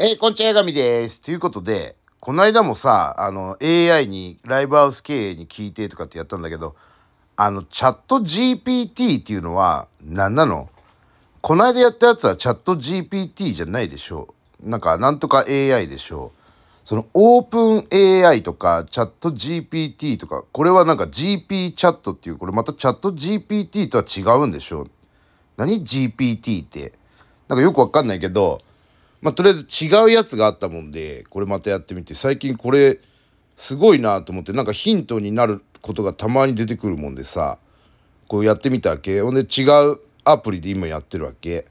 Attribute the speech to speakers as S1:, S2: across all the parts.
S1: えー、こんちは、やがです。ということで、この間もさ、あの、AI に、ライブハウス経営に聞いてとかってやったんだけど、あの、チャット GPT っていうのは、何なのこの間やったやつはチャット GPT じゃないでしょう。なんか、なんとか AI でしょう。その、オープン AI とか、チャット GPT とか、これはなんか GP チャットっていう、これまたチャット GPT とは違うんでしょう。何 ?GPT って。なんかよくわかんないけど、まあ、とりあえず違うやつがあったもんで、これまたやってみて、最近これ、すごいなと思って、なんかヒントになることがたまに出てくるもんでさ、こうやってみたわけ。ほんで違うアプリで今やってるわけ。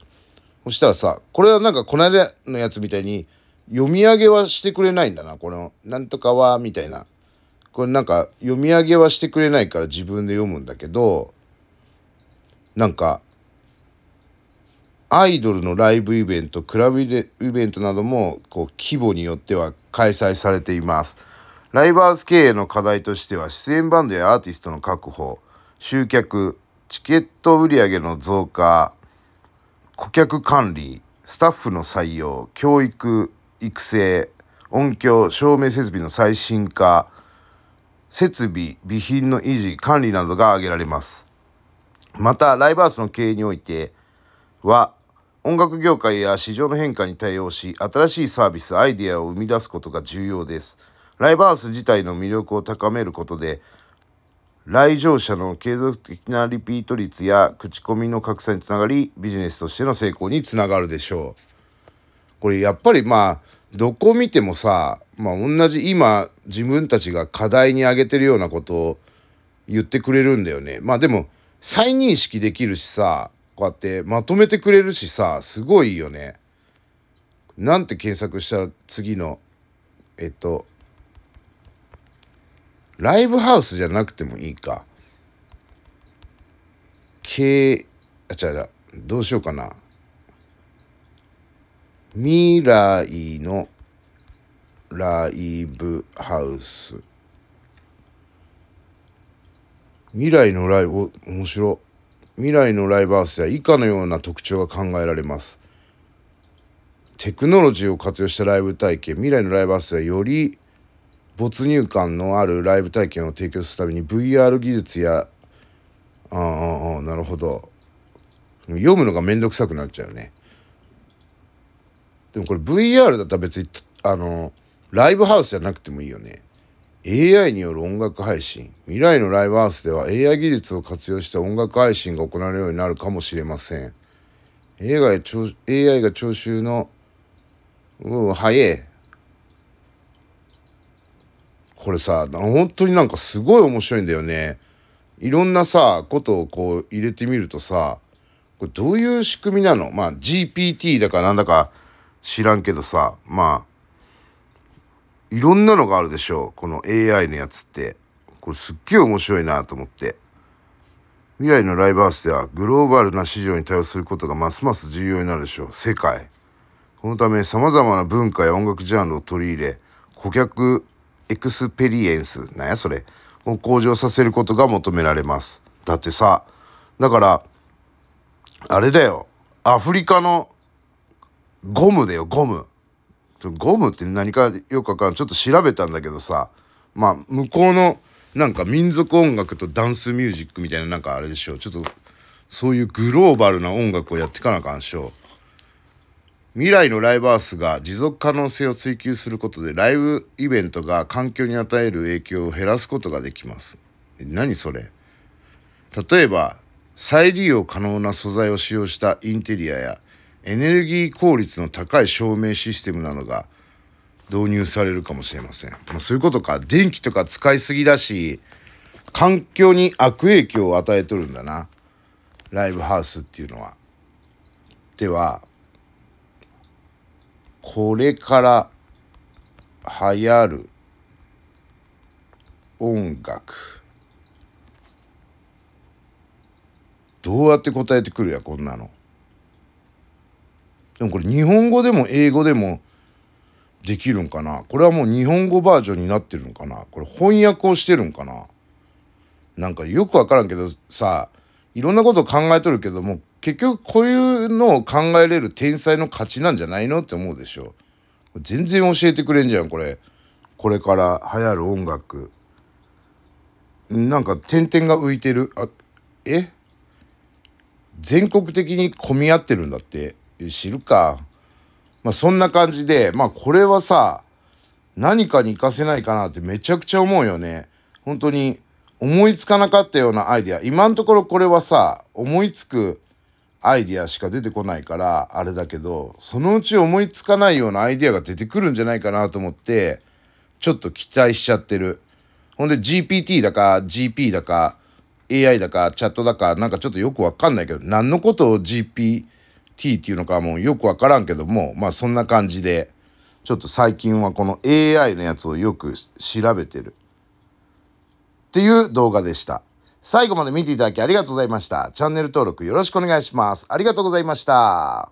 S1: そしたらさ、これはなんかこの間のやつみたいに、読み上げはしてくれないんだな、この、なんとかは、みたいな。これなんか、読み上げはしてくれないから自分で読むんだけど、なんか、アイドルのライブイベントクラブイベントなどもこう規模によっては開催されていますライバース経営の課題としては出演バンドやアーティストの確保集客チケット売上の増加顧客管理スタッフの採用教育育成音響照明設備の最新化設備備品の維持管理などが挙げられますまたライバースの経営において音楽業界や市場の変化に対応し新しいサービスアイデアを生み出すことが重要ですライブハウス自体の魅力を高めることで来場者の継続的なリピート率や口コミの拡散につながりビジネスとしての成功につながるでしょうこれやっぱりまあどこ見てもさ、まあ、同じ今自分たちが課題に挙げてるようなことを言ってくれるんだよねまあでも再認識できるしさこうやってまとめてくれるしさ、すごいよね。なんて検索したら次の、えっと、ライブハウスじゃなくてもいいか。い、あ、違う違う、どうしようかな。未来のライブハウス。未来のライブ、お、面白。未来のライブハウスや以下のような特徴が考えられますテクノロジーを活用したライブ体験未来のライブハウスはより没入感のあるライブ体験を提供するために VR 技術やああなるほど読むのが面倒くさくなっちゃうねでもこれ VR だったら別にあのライブハウスじゃなくてもいいよね AI による音楽配信未来のライブハウスでは AI 技術を活用した音楽配信が行われるようになるかもしれません AI, 聴 AI が聴衆のうん早いこれさ本当になんかすごい面白いんだよねいろんなさことをこう入れてみるとさこれどういう仕組みなのまあ GPT だかなんだか知らんけどさまあいろんなのがあるでしょう。この AI のやつって。これすっげえ面白いなと思って。未来のライブハウスではグローバルな市場に対応することがますます重要になるでしょう。世界。このため様々な文化や音楽ジャンルを取り入れ、顧客エクスペリエンス、なんやそれ、を向上させることが求められます。だってさ、だから、あれだよ。アフリカのゴムだよ、ゴム。ゴムって何かよくわかんちょっと調べたんだけどさまあ向こうのなんか民族音楽とダンスミュージックみたいななんかあれでしょちょっとそういうグローバルな音楽をやっていかなあかんしょ未来のライバースが持続可能性を追求することでライブイベントが環境に与える影響を減らすことができます何それ例えば再利用可能な素材を使用したインテリアやエネルギー効率の高い照明システムなのが導入されるかもしれません。まあ、そういうことか。電気とか使いすぎだし、環境に悪影響を与えとるんだな。ライブハウスっていうのは。では、これから流行る音楽。どうやって答えてくるや、こんなの。でもこれ日本語でも英語でもできるんかなこれはもう日本語バージョンになってるんかなこれ翻訳をしてるんかななんかよくわからんけどさいろんなこと考えとるけども結局こういうのを考えれる天才の勝ちなんじゃないのって思うでしょ全然教えてくれんじゃんこれこれから流行る音楽なんか点々が浮いてるあえ全国的に混み合ってるんだって知るか。まあそんな感じで、まあこれはさ、何かに活かせないかなってめちゃくちゃ思うよね。本当に思いつかなかったようなアイディア。今のところこれはさ、思いつくアイディアしか出てこないから、あれだけど、そのうち思いつかないようなアイディアが出てくるんじゃないかなと思って、ちょっと期待しちゃってる。ほんで GPT だか GP だか AI だかチャットだかなんかちょっとよくわかんないけど、何のことを GP、T っていうのかもうよくわからんけども、まあそんな感じで、ちょっと最近はこの AI のやつをよく調べてる。っていう動画でした。最後まで見ていただきありがとうございました。チャンネル登録よろしくお願いします。ありがとうございました。